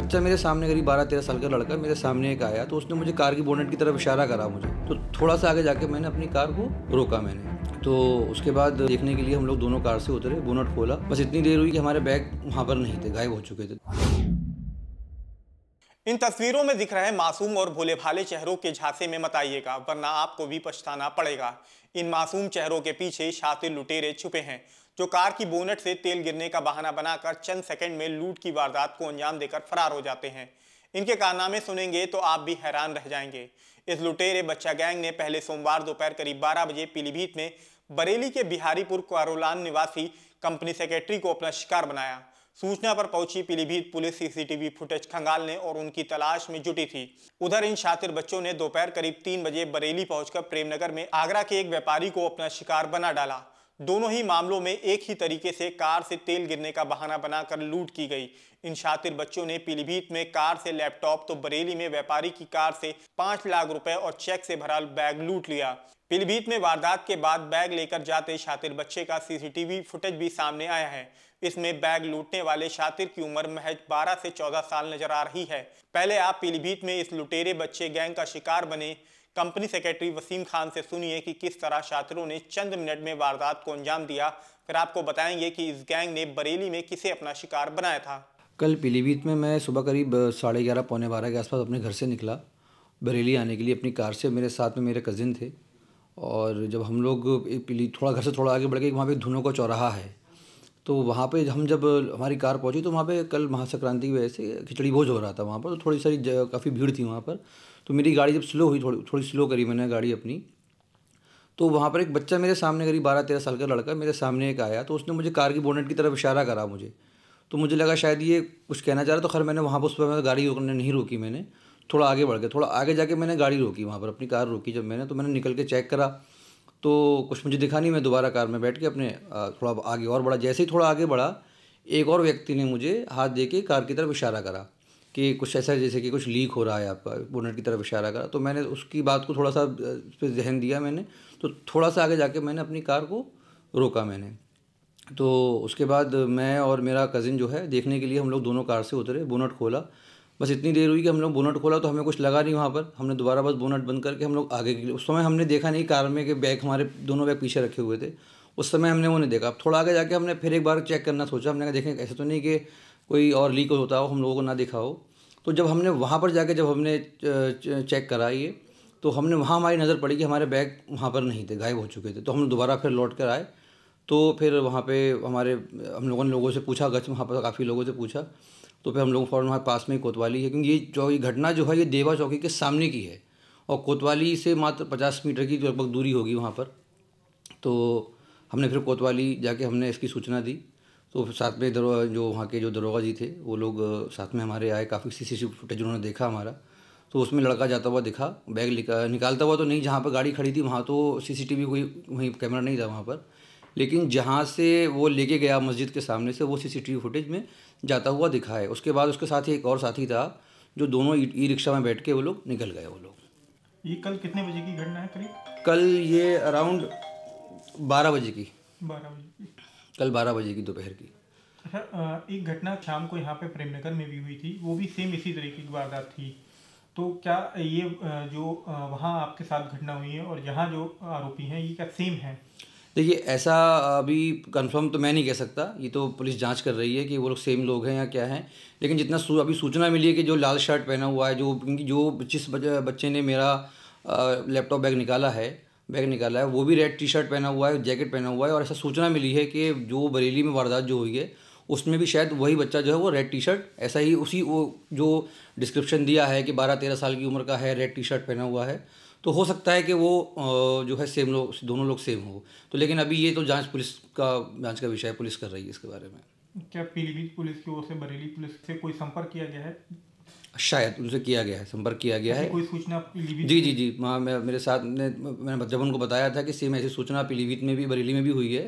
बच्चा मेरे सामने करीब बारह तेरह साल का लड़का मेरे सामने एक आया तो उसने मुझे कार की बोनेट की तरफ इशारा करा मुझे तो थोड़ा सा आगे जाके मैंने अपनी कार को रोका मैंने तो उसके बाद देखने के लिए हम लोग दोनों कार से उतरे बोनट खोला बस इतनी देर हुई कि हमारे बैग वहाँ पर नहीं थे गायब हो चुके थे इन तस्वीरों में दिख रहे मासूम और भोले भाले चेहरों के झांसे में मत आइएगा वरना आपको भी पछताना पड़ेगा इन मासूम चेहरों के पीछे शातिर लुटेरे छुपे हैं जो कार की बोनट से तेल गिरने का बहाना बनाकर चंद सेकंड में लूट की वारदात को अंजाम देकर फरार हो जाते हैं इनके कारनामे सुनेंगे तो आप भी हैरान रह जाएंगे इस लुटेरे बच्चा गैंग ने पहले सोमवार दोपहर करीब बारह बजे पीलीभीत में बरेली के बिहारीपुर कारोलान निवासी कंपनी सेक्रेटरी को अपना शिकार बनाया सूचना पर पहुंची पीलीभीत पुलिस सीसीटीवी फुटेज खंगालने और उनकी तलाश में जुटी थी उधर इन शातिर बच्चों ने दोपहर करीब तीन बजे बरेली पहुंचकर प्रेमनगर में आगरा के एक व्यापारी को अपना शिकार बना डाला दोनों ही मामलों में एक ही तरीके से कार से तेल गिरने का बहाना बनाकर लूट की गई इन शातिर बच्चों ने पीलीभीत में कार से लैपटॉप तो बरेली में व्यापारी की कार से पांच लाख रुपए और चेक से भरा बैग लूट लिया पीलीभीत में वारदात के बाद बैग लेकर जाते शातिर बच्चे का सीसीटीवी फुटेज भी सामने आया है इसमें बैग लूटने वाले शातिर की उम्र महज 12 से 14 साल नजर आ रही है पहले आप पीलीभीत में इस लुटेरे बच्चे गैंग का शिकार बने कंपनी सेक्रेटरी वसीम खान से सुनिए कि किस तरह छात्रों ने चंद मिनट में वारदात को अंजाम दिया फिर आपको बताएंगे कि इस गैंग ने बरेली में किसे अपना शिकार बनाया था कल पीलीभीत में मैं सुबह करीब साढ़े ग्यारह पौने बारह के आसपास अपने घर से निकला बरेली आने के लिए अपनी कार से मेरे साथ में मेरे कज़िन थे और जब हम लोग पीली थोड़ा घर से थोड़ा आगे बढ़ के वहाँ पे धुनों का चौराहा है तो वहाँ पे हम जब हमारी कार पहुँची तो वहाँ पे कल महासंक्रांति की वजह से खिचड़ी भोज हो रहा था वहाँ पर तो थोड़ी सारी काफ़ी भीड़ थी वहाँ पर तो मेरी गाड़ी जब स्लो हुई थोड़ी थोड़ी स्लो करी मैंने गाड़ी अपनी तो वहाँ पर एक बच्चा मेरे सामने करीब बारह तेरह साल का लड़का मेरे सामने एक आया तो उसने मुझे कार की बोनेट की तरफ इशारा करा मुझे तो मुझे लगा शायद ये कुछ कहना चाह रहा तो खैर मैंने वहाँ पर उस पर मैं गाड़ी रोकने नहीं रोकी मैंने थोड़ा आगे बढ़ गया थोड़ा आगे जाके मैंने गाड़ी रोकी वहाँ पर अपनी कार रोकी जब मैंने तो मैंने निकल के चेक करा तो कुछ मुझे दिखा नहीं मैं दोबारा कार में बैठ के अपने थोड़ा आगे और बढ़ा जैसे ही थोड़ा आगे बढ़ा एक और व्यक्ति ने मुझे हाथ दे के कार की तरफ इशारा करा कि कुछ ऐसा जैसे कि कुछ लीक हो रहा है आपका बोनट की तरफ इशारा करा तो मैंने उसकी बात को थोड़ा सा उस पर जहन दिया मैंने तो थोड़ा सा आगे जाके मैंने अपनी कार को रोका मैंने तो उसके बाद मैं और मेरा कज़िन जो है देखने के लिए हम लोग दोनों कार से उतरे बोनट खोला बस इतनी देर हुई कि हम लोग बोनट खोला तो हमें कुछ लगा नहीं वहाँ पर हमने दोबारा बस बोनट बंद करके हम लोग आगे के लिए उस समय हमने देखा नहीं कार में कि बैग हमारे दोनों बैग पीछे रखे हुए थे उस समय हमने वो नहीं देखा अब थोड़ा आगे जाके हमने फिर एक बार चेक करना सोचा हमने कहा देखें ऐसा तो नहीं कि कोई और लीक होता हो हम लोगों को ना देखा हो तो जब हमने वहाँ पर जाके जब हमने चेक करा ये तो हमने वहाँ हमारी नज़र पड़ी कि हमारे बैग वहाँ पर नहीं थे गायब हो चुके थे तो हम दोबारा फिर लौट कर आए तो फिर वहाँ पे हमारे हम लोगों ने लोगों से पूछा गच वहाँ पर काफ़ी लोगों से पूछा तो फिर हम लोग फ़ौरन वहाँ पास में ही कोतवाली है क्योंकि ये जो ये घटना जो है ये देवा चौकी के सामने की है और कोतवाली से मात्र पचास मीटर की तो लगभग दूरी होगी वहाँ पर तो हमने फिर कोतवाली जाके हमने इसकी सूचना दी तो साथ में दरोगा जो वहाँ के जो दरोगा जी थे वो लोग साथ में हमारे आए काफ़ी सी सी फुटेज उन्होंने देखा हमारा तो उसमें लड़का जाता हुआ दिखा बैग निकालता हुआ तो नहीं जहाँ पर गाड़ी खड़ी थी वहाँ तो सीसीटीवी कोई वहीं कैमरा नहीं था वहाँ पर लेकिन जहाँ से वो लेके गया मस्जिद के सामने से वो सीसीटीवी फुटेज में जाता हुआ दिखा है उसके बाद उसके साथ ही एक और साथी था जो दोनों ई रिक्शा में बैठ के वो लोग निकल गए वो लोग ये कल कितने बजे की घटना है करीब कल ये अराउंड बारह बजे की बारह बजे की कल बारह बजे की दोपहर की अच्छा एक घटना शाम को यहाँ पे प्रेमनगर में भी हुई थी वो भी सेम इसी तरीके की वारदात थी तो क्या ये जो वहाँ आपके साथ घटना हुई है और यहाँ जो आरोपी हैं ये क्या सेम है देखिए ऐसा अभी कंफर्म तो मैं नहीं कह सकता ये तो पुलिस जांच कर रही है कि वो लोग सेम लोग हैं या क्या हैं लेकिन जितना अभी सूचना मिली है कि जो लाल शर्ट पहना हुआ है जो क्योंकि जो जिस बच्चे ने मेरा लैपटॉप बैग निकाला है बैग निकाला है वो भी रेड टी शर्ट पहना हुआ है जैकेट पहना हुआ है और ऐसा सूचना मिली है कि जो बरेली में वारदात जो हुई है उसमें भी शायद वही बच्चा जो है वो रेड टी शर्ट ऐसा ही उसी वो जो डिस्क्रिप्शन दिया है कि बारह तेरह साल की उम्र का है रेड टी शर्ट पहना हुआ है तो हो सकता है कि वो जो है सेम लोग दोनों लोग सेम हो तो लेकिन अभी ये तो जांच पुलिस का जांच का विषय है पुलिस कर रही है इसके बारे में क्या पीलीभीत पुलिस की ओर से बरेली पुलिस से कोई संपर्क किया गया है शायद उनसे किया गया है संपर्क किया गया है कोई सूचना पीलीभीत जी जी जी हाँ, मैं मेरे साथ ने मैंने जब उनको बताया था कि सेम ऐसी सूचना पीलीभीत में भी बरेली में भी हुई है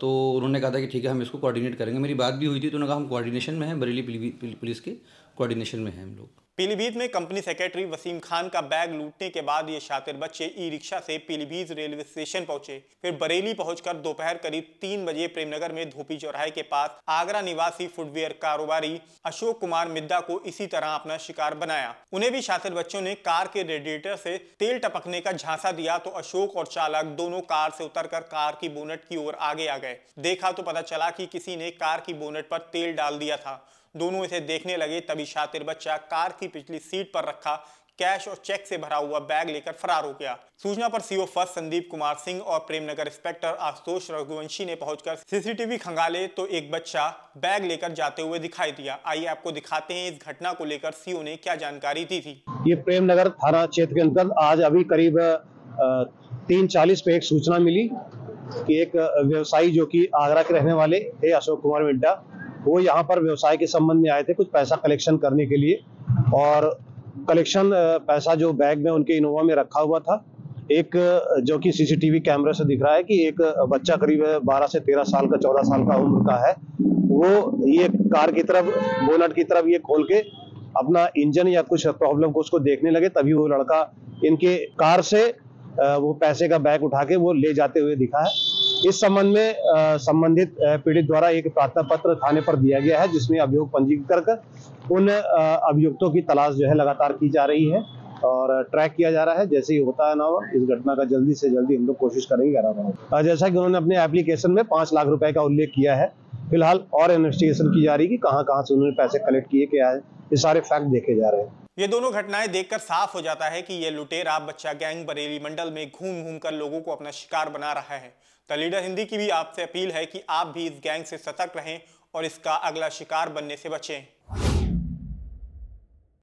तो उन्होंने कहा था कि ठीक है हम इसको कोऑर्डिनेट करेंगे मेरी बात भी हुई थी तो उन्होंने कहा हम कोऑर्डिनेशन में हैं बरेली पुलिस के कोऑर्डिनेशन में हैं हम लोग पीलीभीत में कंपनी सेक्रेटरी वसीम खान का बैग लूटने के बाद ये शातिर बच्चे ई रिक्शा से पीलीभीत रेलवे स्टेशन पहुंचे फिर बरेली पहुंचकर दोपहर करीब तीन बजे प्रेमनगर में धोपी चौराहे के पास आगरा निवासी फुटवेयर कारोबारी अशोक कुमार मिद्दा को इसी तरह अपना शिकार बनाया उन्हें भी शातिर बच्चों ने कार के रेडिएटर से तेल टपकने का झांसा दिया तो अशोक और चालक दोनों कार से उतर कर कार की बोनट की ओर आगे आ गए देखा तो पता चला की किसी ने कार की बोनट पर तेल डाल दिया था दोनों इसे देखने लगे तभी शातिर बच्चा कार की पिछली सीट पर रखा कैश और चेक से भरा हुआ बैग लेकर फरार हो गया सूचना पर सीओ फर्स्ट संदीप कुमार सिंह और प्रेमनगर इंस्पेक्टर आशुतोष रघुवंशी ने पहुंचकर सीसीटीवी खंगाले तो एक बच्चा बैग लेकर जाते हुए दिखाई दिया आइए आपको दिखाते हैं इस घटना को लेकर सीओ ने क्या जानकारी दी थी ये प्रेमनगर थाना क्षेत्र के अंतर्गत आज अभी करीब तीन चालीस पे एक सूचना मिली की एक व्यवसायी जो की आगरा के रहने वाले है अशोक कुमार मिड्डा वो यहाँ पर व्यवसाय के संबंध में आए थे कुछ पैसा कलेक्शन करने के लिए और कलेक्शन पैसा जो बैग में उनके इनोवा में रखा हुआ था एक जो कि सीसीटीवी कैमरे से दिख रहा है कि एक बच्चा करीब 12 से 13 साल का 14 साल का उम्र का है वो ये कार की तरफ बोनट की तरफ ये खोल के अपना इंजन या कुछ प्रॉब्लम को उसको देखने लगे तभी वो लड़का इनके कार से वो पैसे का बैग उठा के वो ले जाते हुए दिखा है इस संबंध में संबंधित पीड़ित द्वारा एक प्रार्थना पत्र थाने पर दिया गया है जिसमें अभियोग पंजीकृत कर उन अभियुक्तों की तलाश जो है लगातार की जा रही है और ट्रैक किया जा रहा है जैसे ही होता है ना हो इस घटना का जल्दी से जल्दी हम लोग कोशिश करेंगे जैसा कि उन्होंने अपने एप्लीकेशन में पांच लाख रुपए का उल्लेख किया है फिलहाल और इन्वेस्टिगेशन की जा रही है कि कहाँ कहाँ से उन्होंने पैसे कलेक्ट किए क्या है ये सारे फैक्ट देखे जा रहे हैं ये दोनों घटनाएं देखकर साफ हो जाता है कि ये लुटेरा बच्चा गैंग बरेली मंडल में घूम घूम कर लोगों को अपना शिकार बना रहा है द लीडर हिंदी की भी आपसे अपील है कि आप भी इस गैंग से सतर्क रहें और इसका अगला शिकार बनने से बचें